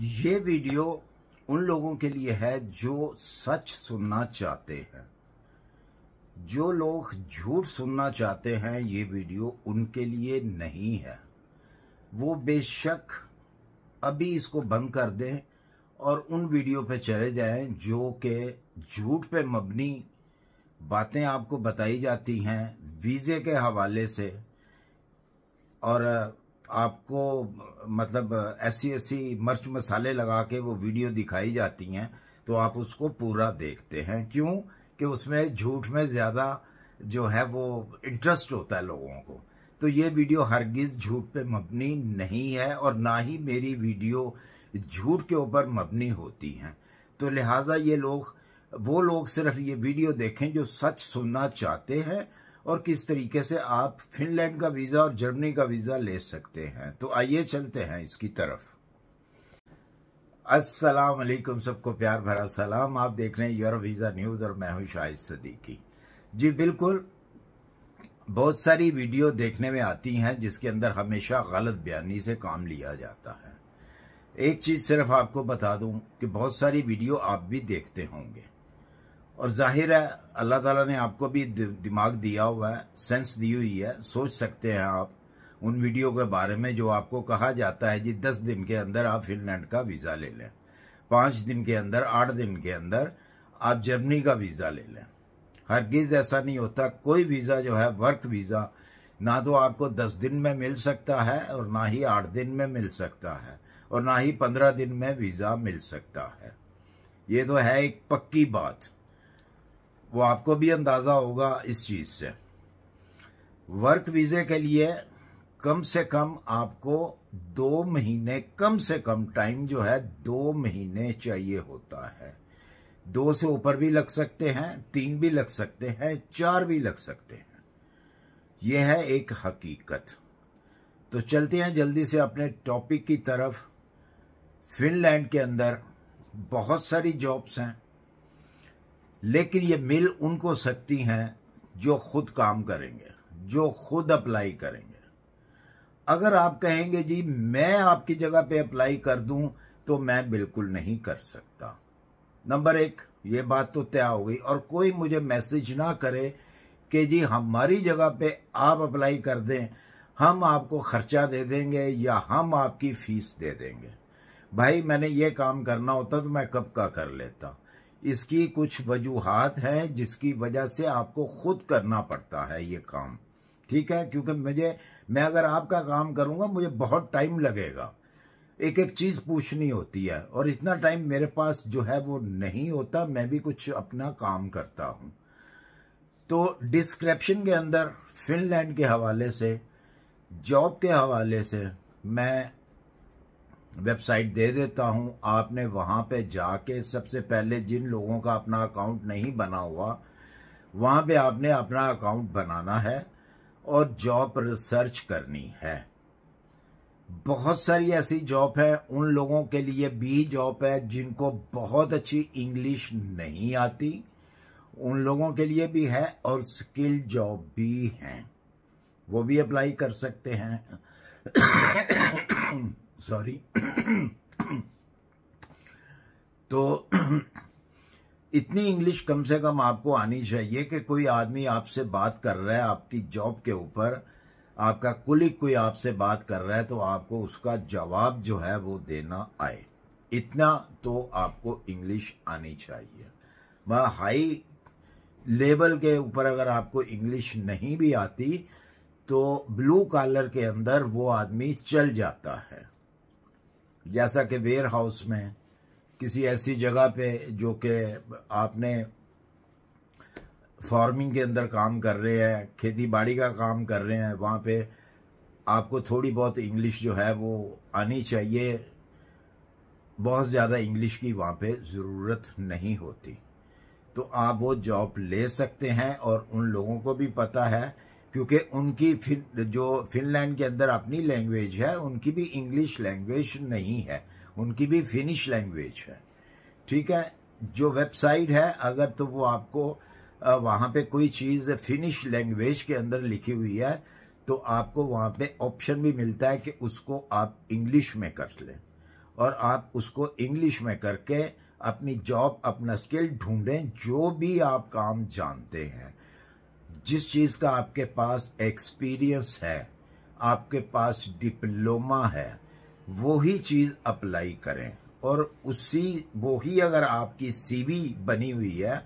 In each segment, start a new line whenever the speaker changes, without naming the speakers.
ये वीडियो उन लोगों के लिए है जो सच सुनना चाहते हैं जो लोग झूठ सुनना चाहते हैं ये वीडियो उनके लिए नहीं है वो बेशक अभी इसको बंद कर दें और उन वीडियो पे चले जाएं जो कि झूठ पे मबनी बातें आपको बताई जाती हैं वीज़े के हवाले से और आपको मतलब ऐसी ऐसी मर्च मसाले लगा के वो वीडियो दिखाई जाती हैं तो आप उसको पूरा देखते हैं क्यों कि उसमें झूठ में ज़्यादा जो है वो इंटरेस्ट होता है लोगों को तो ये वीडियो हरगिज़ झूठ पे मबनी नहीं है और ना ही मेरी वीडियो झूठ के ऊपर मबनी होती हैं तो लिहाजा ये लोग वो लोग सिर्फ ये वीडियो देखें जो सच सुनना चाहते हैं और किस तरीके से आप फिनलैंड का वीज़ा और जर्मनी का वीज़ा ले सकते हैं तो आइए चलते हैं इसकी तरफ अस्सलाम वालेकुम सबको प्यार भरा सलाम आप देख रहे हैं यूरो वीज़ा न्यूज़ और मैं हूं शाहिद सदीकी जी बिल्कुल बहुत सारी वीडियो देखने में आती हैं जिसके अंदर हमेशा गलत बयानी से काम लिया जाता है एक चीज़ सिर्फ आपको बता दूं कि बहुत सारी वीडियो आप भी देखते होंगे और जाहिर है अल्लाह ताला ने आपको भी दिमाग दिया हुआ है सेंस दी हुई है सोच सकते हैं आप उन वीडियो के बारे में जो आपको कहा जाता है जी दस दिन के अंदर आप फिनलैंड का वीज़ा ले लें पाँच दिन के अंदर आठ दिन के अंदर आप जर्मनी का वीज़ा ले लें हरगिज़ ऐसा नहीं होता कोई वीज़ा जो है वर्क वीज़ा ना तो आपको दस दिन में मिल सकता है और ना ही आठ दिन में मिल सकता है और ना ही पंद्रह दिन में वीज़ा मिल सकता है ये तो है एक पक्की बात वो आपको भी अंदाज़ा होगा इस चीज़ से वर्क वीज़े के लिए कम से कम आपको दो महीने कम से कम टाइम जो है दो महीने चाहिए होता है दो से ऊपर भी लग सकते हैं तीन भी लग सकते हैं चार भी लग सकते हैं यह है एक हकीकत तो चलते हैं जल्दी से अपने टॉपिक की तरफ फिनलैंड के अंदर बहुत सारी जॉब्स हैं लेकिन ये मिल उनको सकती हैं जो खुद काम करेंगे जो खुद अप्लाई करेंगे अगर आप कहेंगे जी मैं आपकी जगह पे अप्लाई कर दूं तो मैं बिल्कुल नहीं कर सकता नंबर एक ये बात तो तय हो गई और कोई मुझे मैसेज ना करे कि जी हमारी जगह पे आप अप्लाई कर दें हम आपको खर्चा दे देंगे या हम आपकी फीस दे देंगे भाई मैंने ये काम करना होता तो मैं कब का कर लेता इसकी कुछ वजूहत हैं जिसकी वजह से आपको खुद करना पड़ता है ये काम ठीक है क्योंकि मुझे मैं अगर आपका काम करूँगा मुझे बहुत टाइम लगेगा एक एक चीज़ पूछनी होती है और इतना टाइम मेरे पास जो है वो नहीं होता मैं भी कुछ अपना काम करता हूँ तो डिस्क्रिप्शन के अंदर फिनलैंड के हवाले से जॉब के हवाले से मैं वेबसाइट दे देता हूँ आपने वहाँ पे जाके सबसे पहले जिन लोगों का अपना अकाउंट नहीं बना हुआ वहाँ पे आपने अपना अकाउंट बनाना है और जॉब रिसर्च करनी है बहुत सारी ऐसी जॉब है उन लोगों के लिए भी जॉब है जिनको बहुत अच्छी इंग्लिश नहीं आती उन लोगों के लिए भी है और स्किल्ड जॉब भी हैं वो भी अप्लाई कर सकते हैं सॉरी तो इतनी इंग्लिश कम से कम आपको आनी चाहिए कि कोई आदमी आपसे बात कर रहा है आपकी जॉब के ऊपर आपका कुलिक कोई आपसे बात कर रहा है तो आपको उसका जवाब जो है वो देना आए इतना तो आपको इंग्लिश आनी चाहिए मैं हाई लेवल के ऊपर अगर आपको इंग्लिश नहीं भी आती तो ब्लू कॉलर के अंदर वो आदमी चल जाता है जैसा कि वेयर हाउस में किसी ऐसी जगह पे जो कि आपने फार्मिंग के अंदर काम कर रहे हैं खेती बाड़ी का काम कर रहे हैं वहाँ पे आपको थोड़ी बहुत इंग्लिश जो है वो आनी चाहिए बहुत ज़्यादा इंग्लिश की वहाँ पे ज़रूरत नहीं होती तो आप वो जॉब ले सकते हैं और उन लोगों को भी पता है क्योंकि उनकी फिन जो फिनलैंड के अंदर अपनी लैंग्वेज है उनकी भी इंग्लिश लैंग्वेज नहीं है उनकी भी फिनिश लैंग्वेज है ठीक है जो वेबसाइट है अगर तो वो आपको वहाँ पे कोई चीज़ फिनिश लैंग्वेज के अंदर लिखी हुई है तो आपको वहाँ पे ऑप्शन भी मिलता है कि उसको आप इंग्लिश में कर लें और आप उसको इंग्लिश में करके अपनी जॉब अपना स्किल ढूंढें जो भी आप काम जानते हैं जिस चीज़ का आपके पास एक्सपीरियंस है आपके पास डिप्लोमा है वो ही चीज़ अप्लाई करें और उसी वो ही अगर आपकी सीवी बनी हुई है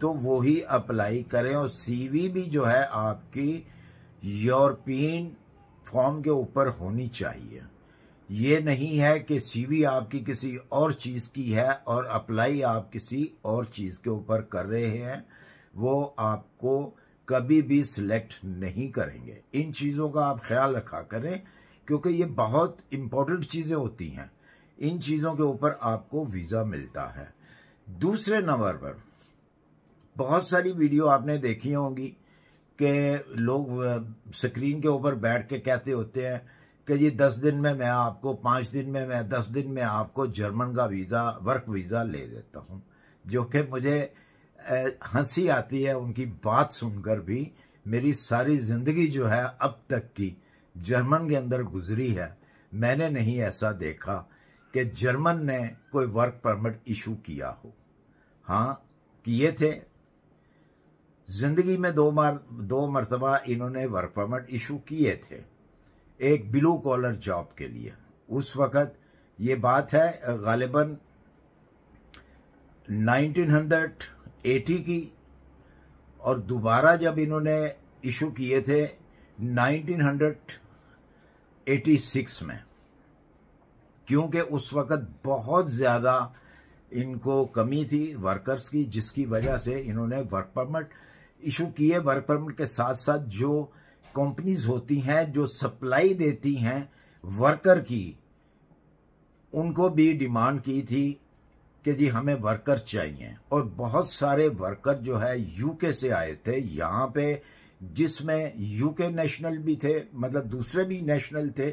तो वो ही अप्लाई करें और सीवी भी जो है आपकी यूरोपियन फॉर्म के ऊपर होनी चाहिए ये नहीं है कि सीवी आपकी किसी और चीज़ की है और अप्लाई आप किसी और चीज़ के ऊपर कर रहे हैं वो आपको कभी भी सिलेक्ट नहीं करेंगे इन चीज़ों का आप ख्याल रखा करें क्योंकि ये बहुत इम्पोर्टेंट चीज़ें होती हैं इन चीज़ों के ऊपर आपको वीज़ा मिलता है दूसरे नंबर पर बहुत सारी वीडियो आपने देखी होंगी कि लोग स्क्रीन के ऊपर बैठ के कहते होते हैं कि ये दस दिन में मैं आपको पाँच दिन में मैं दस दिन में आपको जर्मन का वीज़ा वर्क वीज़ा ले देता हूँ जो कि मुझे हंसी आती है उनकी बात सुनकर भी मेरी सारी ज़िंदगी जो है अब तक की जर्मन के अंदर गुजरी है मैंने नहीं ऐसा देखा कि जर्मन ने कोई वर्क परमिट इशू किया हो हाँ किए थे ज़िंदगी में दो मार दो मरतबा इन्होंने वर्क परमिट इशू किए थे एक ब्लू कॉलर जॉब के लिए उस वक़्त ये बात है गालिबा 1900 एटी की और दोबारा जब इन्होंने इशू किए थे 1986 में क्योंकि उस वक़्त बहुत ज़्यादा इनको कमी थी वर्कर्स की जिसकी वजह से इन्होंने वर्क परमिट इशू किए वर्क परमिट के साथ साथ जो कंपनीज होती हैं जो सप्लाई देती हैं वर्कर की उनको भी डिमांड की थी कि जी हमें वर्कर चाहिए और बहुत सारे वर्कर जो है यूके से आए थे यहाँ पे जिसमें यूके नेशनल भी थे मतलब दूसरे भी नेशनल थे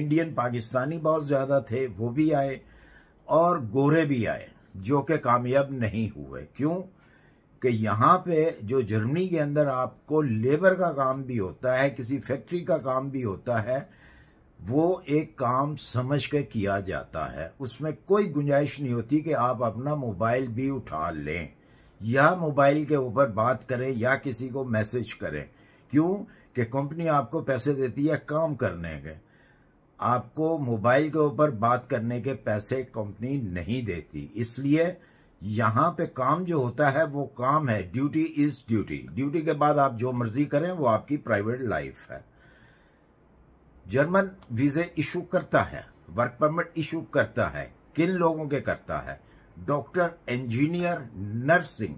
इंडियन पाकिस्तानी बहुत ज़्यादा थे वो भी आए और गोरे भी आए जो कि कामयाब नहीं हुए क्यों कि यहाँ पे जो जर्मनी के अंदर आपको लेबर का काम भी होता है किसी फैक्ट्री का काम भी होता है वो एक काम समझ के किया जाता है उसमें कोई गुंजाइश नहीं होती कि आप अपना मोबाइल भी उठा लें या मोबाइल के ऊपर बात करें या किसी को मैसेज करें क्यों कि कंपनी आपको पैसे देती है काम करने के आपको मोबाइल के ऊपर बात करने के पैसे कंपनी नहीं देती इसलिए यहाँ पे काम जो होता है वो काम है ड्यूटी इज़ ड्यूटी ड्यूटी के बाद आप जो मर्जी करें वो आपकी प्राइवेट लाइफ है जर्मन वीज़े इशू करता है वर्क परमिट इशू करता है किन लोगों के करता है डॉक्टर इंजीनियर नर्सिंग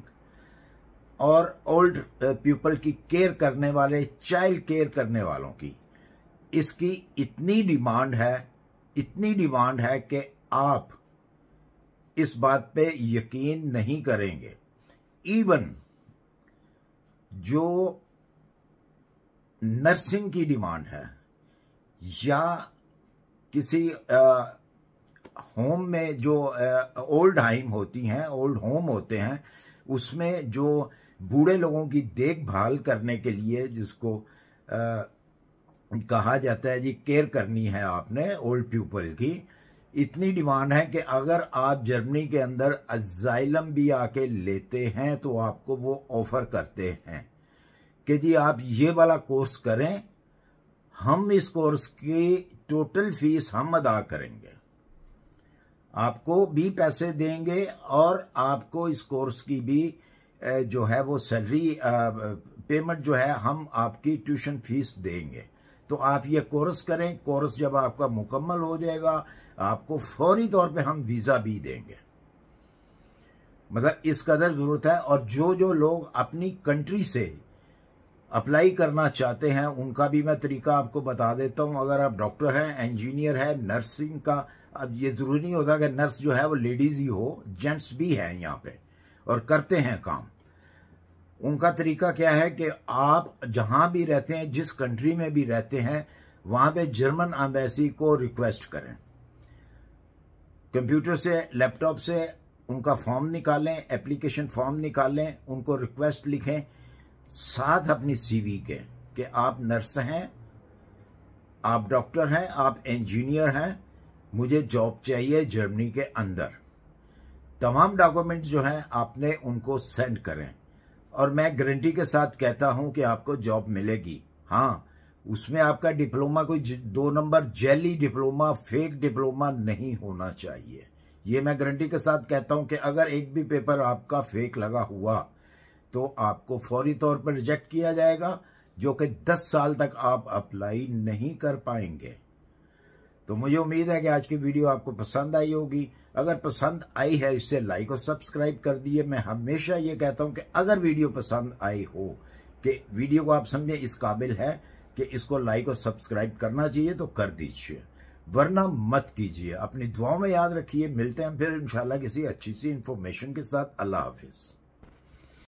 और ओल्ड पीपल की केयर करने वाले चाइल्ड केयर करने वालों की इसकी इतनी डिमांड है इतनी डिमांड है कि आप इस बात पे यकीन नहीं करेंगे इवन जो नर्सिंग की डिमांड है या किसी होम में जो ओल्ड हाइम होती हैं ओल्ड होम होते हैं उसमें जो बूढ़े लोगों की देखभाल करने के लिए जिसको आ, कहा जाता है जी केयर करनी है आपने ओल्ड पीपल की इतनी डिमांड है कि अगर आप जर्मनी के अंदर अजाइलम भी आके लेते हैं तो आपको वो ऑफ़र करते हैं कि जी आप ये वाला कोर्स करें हम इस कोर्स की टोटल फीस हम अदा करेंगे आपको भी पैसे देंगे और आपको इस कोर्स की भी जो है वो सैलरी पेमेंट जो है हम आपकी ट्यूशन फीस देंगे तो आप ये कोर्स करें कोर्स जब आपका मुकम्मल हो जाएगा आपको फौरी तौर पे हम वीज़ा भी देंगे मतलब इस कदर ज़रूरत है और जो जो लोग अपनी कंट्री से अप्लाई करना चाहते हैं उनका भी मैं तरीका आपको बता देता हूँ अगर आप डॉक्टर हैं इंजीनियर है नर्सिंग का अब ये ज़रूरी नहीं होता कि नर्स जो है वो लेडीज़ ही हो जेंट्स भी हैं यहाँ पे और करते हैं काम उनका तरीका क्या है कि आप जहाँ भी रहते हैं जिस कंट्री में भी रहते हैं वहाँ पे जर्मन अम्बेसी को रिक्वेस्ट करें कंप्यूटर से लैपटॉप से उनका फॉर्म निकालें एप्लीकेशन फॉर्म निकालें उनको रिक्वेस्ट लिखें साथ अपनी सीवी के कि आप नर्स हैं आप डॉक्टर हैं आप इंजीनियर हैं मुझे जॉब चाहिए जर्मनी के अंदर तमाम डॉक्यूमेंट्स जो हैं आपने उनको सेंड करें और मैं गारंटी के साथ कहता हूं कि आपको जॉब मिलेगी हाँ उसमें आपका डिप्लोमा कोई दो नंबर जेली डिप्लोमा फेक डिप्लोमा नहीं होना चाहिए ये मैं गारंटी के साथ कहता हूं कि अगर एक भी पेपर आपका फेक लगा हुआ तो आपको फौरी तौर पर रिजेक्ट किया जाएगा जो कि 10 साल तक आप अप्लाई नहीं कर पाएंगे तो मुझे उम्मीद है कि आज की वीडियो आपको पसंद आई होगी अगर पसंद आई है इससे लाइक और सब्सक्राइब कर दिए मैं हमेशा ये कहता हूँ कि अगर वीडियो पसंद आई हो कि वीडियो को आप समझें इस काबिल है कि इसको लाइक और सब्सक्राइब करना चाहिए तो कर दीजिए वरना मत कीजिए अपनी दुआओं में याद रखिए मिलते हैं फिर इंशाल्लाह किसी अच्छी सी इन्फॉर्मेशन के साथ अल्लाह हाफिज़